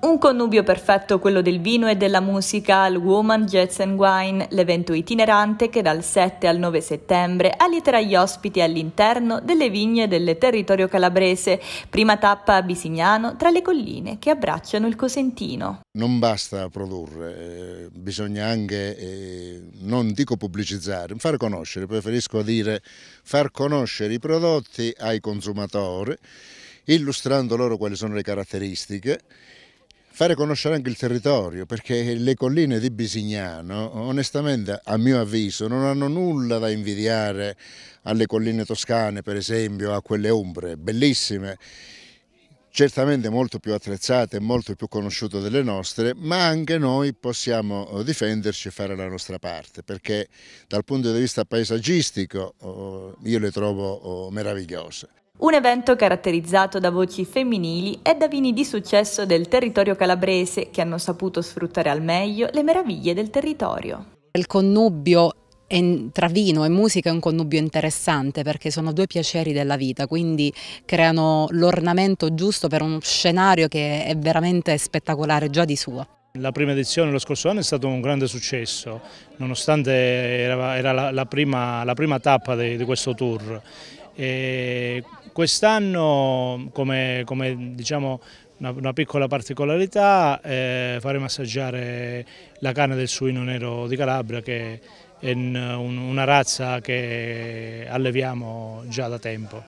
Un connubio perfetto quello del vino e della musica al Woman Jets and Wine, l'evento itinerante che dal 7 al 9 settembre allieterà gli ospiti all'interno delle vigne del territorio calabrese, prima tappa a Bisignano tra le colline che abbracciano il Cosentino. Non basta produrre, eh, bisogna anche, eh, non dico pubblicizzare, far conoscere, preferisco dire far conoscere i prodotti ai consumatori, illustrando loro quali sono le caratteristiche fare conoscere anche il territorio, perché le colline di Bisignano, onestamente, a mio avviso, non hanno nulla da invidiare alle colline toscane, per esempio, a quelle ombre, bellissime, certamente molto più attrezzate e molto più conosciute delle nostre, ma anche noi possiamo eh, difenderci e fare la nostra parte, perché dal punto di vista paesaggistico oh, io le trovo oh, meravigliose. Un evento caratterizzato da voci femminili e da vini di successo del territorio calabrese che hanno saputo sfruttare al meglio le meraviglie del territorio. Il connubio tra vino e musica è un connubio interessante perché sono due piaceri della vita, quindi creano l'ornamento giusto per uno scenario che è veramente spettacolare già di suo. La prima edizione lo scorso anno è stato un grande successo, nonostante era, era la, la, prima, la, prima, tappa di, di questo tour Quest'anno, come, come diciamo, una, una, piccola particolarità, eh, faremo assaggiare la carne del suino nero di Calabria che è un, una razza che alleviamo già da tempo.